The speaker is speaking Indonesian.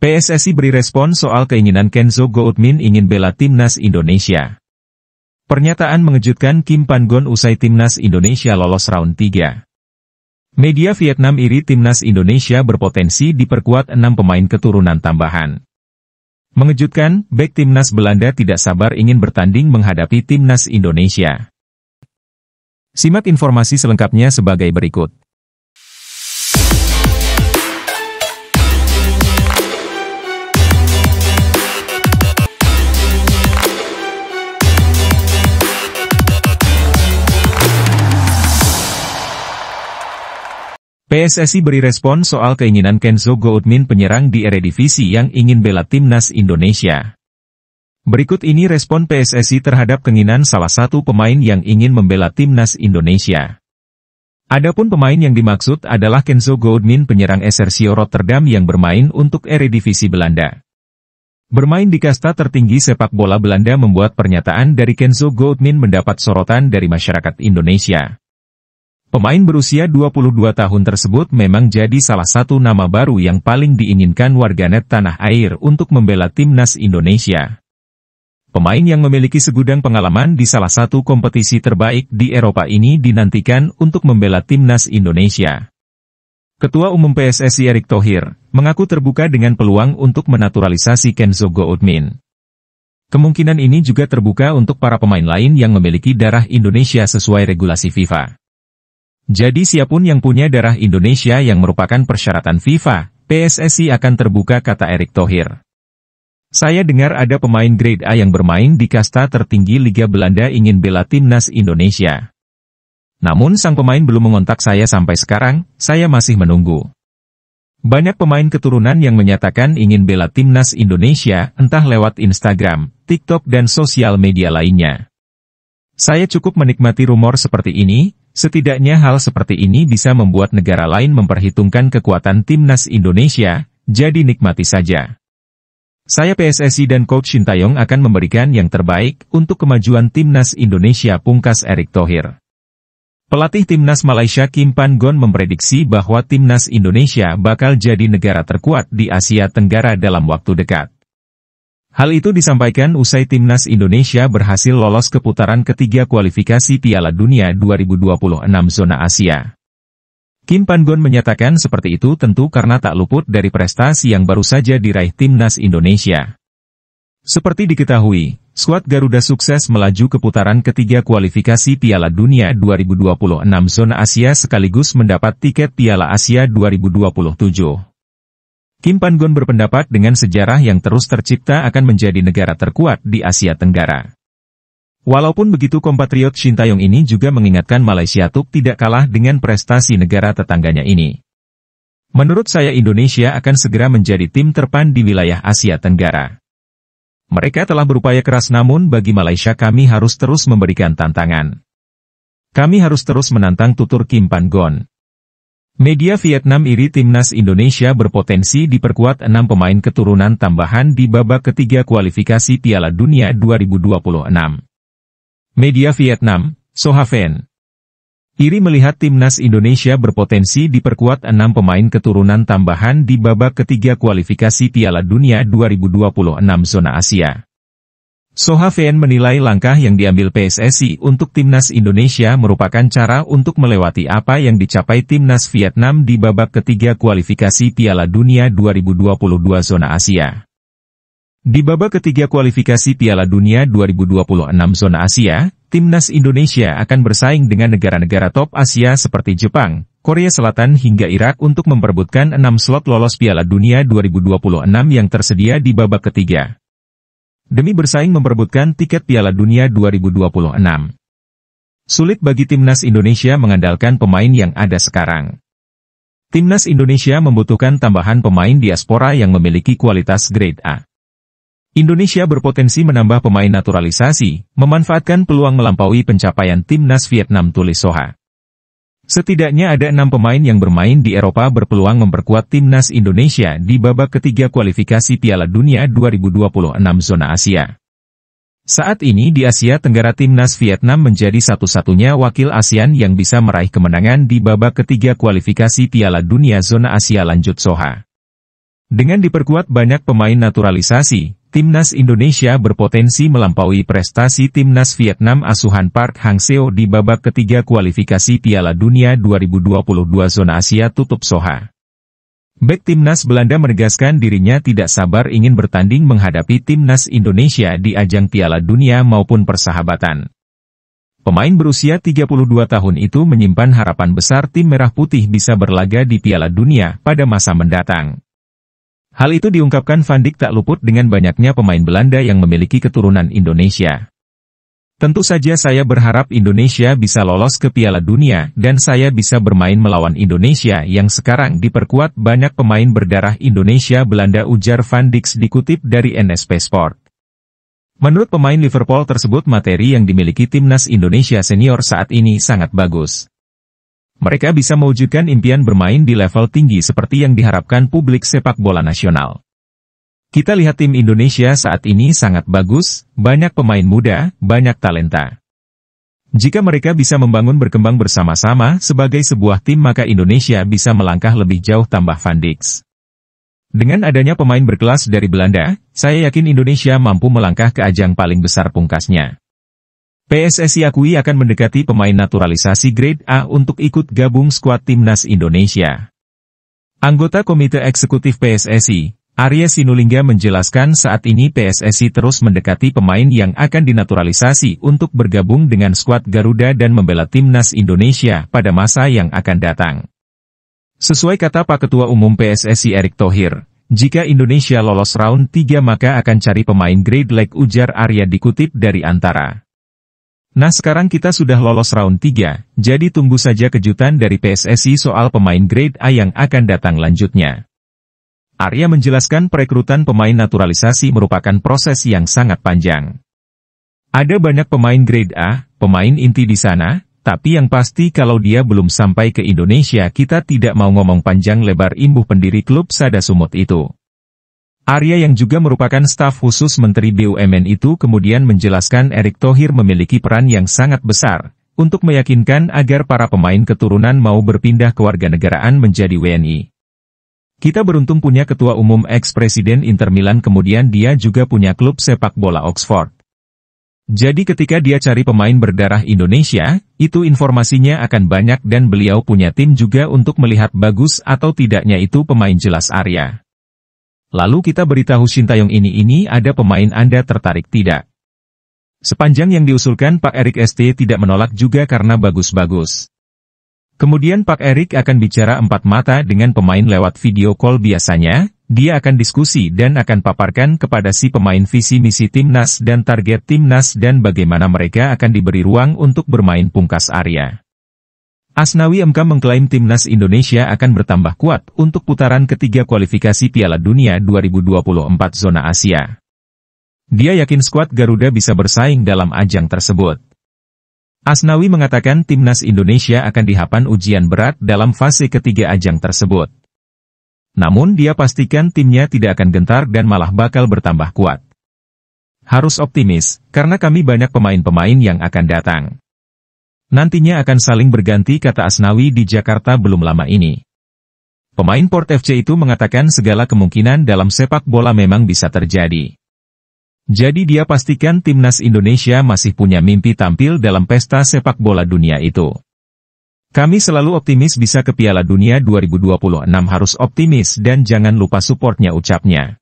PSSI beri respon soal keinginan Kenzo Goutmin ingin bela timnas Indonesia. Pernyataan mengejutkan Kim Pan-gon usai timnas Indonesia lolos round 3. Media Vietnam iri timnas Indonesia berpotensi diperkuat enam pemain keturunan tambahan. Mengejutkan, bek timnas Belanda tidak sabar ingin bertanding menghadapi timnas Indonesia. Simak informasi selengkapnya sebagai berikut. PSSI beri respon soal keinginan Kenzo Goodmin penyerang di Eredivisie yang ingin bela timnas Indonesia. Berikut ini respon PSSI terhadap keinginan salah satu pemain yang ingin membela timnas Indonesia. Adapun pemain yang dimaksud adalah Kenzo Goodmin penyerang Esercio Rotterdam yang bermain untuk Eredivisie Belanda. Bermain di kasta tertinggi sepak bola Belanda membuat pernyataan dari Kenzo Goodmin mendapat sorotan dari masyarakat Indonesia. Pemain berusia 22 tahun tersebut memang jadi salah satu nama baru yang paling diinginkan warganet tanah air untuk membela timnas Indonesia. Pemain yang memiliki segudang pengalaman di salah satu kompetisi terbaik di Eropa ini dinantikan untuk membela timnas Indonesia. Ketua Umum PSSI Erick Thohir mengaku terbuka dengan peluang untuk menaturalisasi Kenzo Goodmin. Kemungkinan ini juga terbuka untuk para pemain lain yang memiliki darah Indonesia sesuai regulasi FIFA. Jadi siapun yang punya darah Indonesia yang merupakan persyaratan FIFA, PSSI akan terbuka kata Erick Thohir. Saya dengar ada pemain grade A yang bermain di kasta tertinggi Liga Belanda ingin bela timnas Indonesia. Namun sang pemain belum mengontak saya sampai sekarang, saya masih menunggu. Banyak pemain keturunan yang menyatakan ingin bela timnas Indonesia entah lewat Instagram, TikTok dan sosial media lainnya. Saya cukup menikmati rumor seperti ini, Setidaknya hal seperti ini bisa membuat negara lain memperhitungkan kekuatan timnas Indonesia, jadi nikmati saja. Saya PSSI dan Coach Taeyong akan memberikan yang terbaik untuk kemajuan timnas Indonesia pungkas Erick Thohir. Pelatih timnas Malaysia Kim Pan Gon memprediksi bahwa timnas Indonesia bakal jadi negara terkuat di Asia Tenggara dalam waktu dekat. Hal itu disampaikan usai timnas Indonesia berhasil lolos ke putaran ketiga kualifikasi Piala Dunia 2026 zona Asia. Kim pan menyatakan seperti itu tentu karena tak luput dari prestasi yang baru saja diraih timnas Indonesia. Seperti diketahui, skuad Garuda sukses melaju ke putaran ketiga kualifikasi Piala Dunia 2026 zona Asia sekaligus mendapat tiket Piala Asia 2027. Kim Pan-gon berpendapat dengan sejarah yang terus tercipta akan menjadi negara terkuat di Asia Tenggara. Walaupun begitu kompatriot Shin Taeyong ini juga mengingatkan Malaysia Tuk tidak kalah dengan prestasi negara tetangganya ini. Menurut saya Indonesia akan segera menjadi tim terpan di wilayah Asia Tenggara. Mereka telah berupaya keras namun bagi Malaysia kami harus terus memberikan tantangan. Kami harus terus menantang tutur Kim Pan-gon. Media Vietnam iri timnas Indonesia berpotensi diperkuat enam pemain keturunan tambahan di babak ketiga kualifikasi Piala Dunia 2026. Media Vietnam, Soha Sohaven. Iri melihat timnas Indonesia berpotensi diperkuat enam pemain keturunan tambahan di babak ketiga kualifikasi Piala Dunia 2026 zona Asia. Soha VN menilai langkah yang diambil PSSI untuk timnas Indonesia merupakan cara untuk melewati apa yang dicapai timnas Vietnam di babak ketiga kualifikasi Piala Dunia 2022 zona Asia. Di babak ketiga kualifikasi Piala Dunia 2026 zona Asia, timnas Indonesia akan bersaing dengan negara-negara top Asia seperti Jepang, Korea Selatan hingga Irak untuk memperebutkan 6 slot lolos Piala Dunia 2026 yang tersedia di babak ketiga demi bersaing memperebutkan tiket Piala Dunia 2026. Sulit bagi timnas Indonesia mengandalkan pemain yang ada sekarang. Timnas Indonesia membutuhkan tambahan pemain diaspora yang memiliki kualitas grade A. Indonesia berpotensi menambah pemain naturalisasi, memanfaatkan peluang melampaui pencapaian timnas Vietnam tulis Soha. Setidaknya ada enam pemain yang bermain di Eropa berpeluang memperkuat timnas Indonesia di babak ketiga kualifikasi Piala Dunia 2026 zona Asia. Saat ini di Asia Tenggara timnas Vietnam menjadi satu-satunya wakil ASEAN yang bisa meraih kemenangan di babak ketiga kualifikasi Piala Dunia zona Asia lanjut Soha. Dengan diperkuat banyak pemain naturalisasi, Timnas Indonesia berpotensi melampaui prestasi Timnas Vietnam asuhan Park Hang Seo di babak ketiga kualifikasi Piala Dunia 2022 Zona Asia tutup Soha. Bek Timnas Belanda menegaskan dirinya tidak sabar ingin bertanding menghadapi Timnas Indonesia di ajang Piala Dunia maupun persahabatan. Pemain berusia 32 tahun itu menyimpan harapan besar tim Merah Putih bisa berlaga di Piala Dunia pada masa mendatang. Hal itu diungkapkan Van Dijk tak luput dengan banyaknya pemain Belanda yang memiliki keturunan Indonesia. Tentu saja saya berharap Indonesia bisa lolos ke Piala Dunia dan saya bisa bermain melawan Indonesia yang sekarang diperkuat banyak pemain berdarah Indonesia Belanda ujar Van Dijk dikutip dari NSP Sport. Menurut pemain Liverpool tersebut materi yang dimiliki timnas Indonesia senior saat ini sangat bagus mereka bisa mewujudkan impian bermain di level tinggi seperti yang diharapkan publik sepak bola nasional. Kita lihat tim Indonesia saat ini sangat bagus, banyak pemain muda, banyak talenta. Jika mereka bisa membangun berkembang bersama-sama sebagai sebuah tim maka Indonesia bisa melangkah lebih jauh tambah Van Dijk. Dengan adanya pemain berkelas dari Belanda, saya yakin Indonesia mampu melangkah ke ajang paling besar pungkasnya. PSSI akui akan mendekati pemain naturalisasi grade A untuk ikut gabung skuad timnas Indonesia. Anggota Komite Eksekutif PSSI, Arya Sinulinga menjelaskan saat ini PSSI terus mendekati pemain yang akan dinaturalisasi untuk bergabung dengan skuad Garuda dan membela timnas Indonesia pada masa yang akan datang. Sesuai kata Pak Ketua Umum PSSI Erick Thohir, jika Indonesia lolos round 3 maka akan cari pemain grade like ujar Arya dikutip dari antara. Nah sekarang kita sudah lolos round 3, jadi tunggu saja kejutan dari PSSI soal pemain grade A yang akan datang lanjutnya. Arya menjelaskan perekrutan pemain naturalisasi merupakan proses yang sangat panjang. Ada banyak pemain grade A, pemain inti di sana, tapi yang pasti kalau dia belum sampai ke Indonesia kita tidak mau ngomong panjang lebar imbuh pendiri klub Sada Sumut itu. Arya yang juga merupakan staf khusus Menteri BUMN itu kemudian menjelaskan Erick Thohir memiliki peran yang sangat besar, untuk meyakinkan agar para pemain keturunan mau berpindah ke warga negaraan menjadi WNI. Kita beruntung punya ketua umum ex-presiden Inter Milan kemudian dia juga punya klub sepak bola Oxford. Jadi ketika dia cari pemain berdarah Indonesia, itu informasinya akan banyak dan beliau punya tim juga untuk melihat bagus atau tidaknya itu pemain jelas Arya. Lalu kita beritahu Sintayong ini-ini ada pemain Anda tertarik tidak. Sepanjang yang diusulkan Pak Erik ST tidak menolak juga karena bagus-bagus. Kemudian Pak Erik akan bicara empat mata dengan pemain lewat video call biasanya, dia akan diskusi dan akan paparkan kepada si pemain visi misi timnas dan target timnas dan bagaimana mereka akan diberi ruang untuk bermain pungkas area. Asnawi MK mengklaim timnas Indonesia akan bertambah kuat untuk putaran ketiga kualifikasi Piala Dunia 2024 zona Asia. Dia yakin skuad Garuda bisa bersaing dalam ajang tersebut. Asnawi mengatakan timnas Indonesia akan dihapan ujian berat dalam fase ketiga ajang tersebut. Namun dia pastikan timnya tidak akan gentar dan malah bakal bertambah kuat. Harus optimis, karena kami banyak pemain-pemain yang akan datang. Nantinya akan saling berganti kata Asnawi di Jakarta belum lama ini. Pemain Port FC itu mengatakan segala kemungkinan dalam sepak bola memang bisa terjadi. Jadi dia pastikan timnas Indonesia masih punya mimpi tampil dalam pesta sepak bola dunia itu. Kami selalu optimis bisa ke Piala Dunia 2026 harus optimis dan jangan lupa supportnya ucapnya.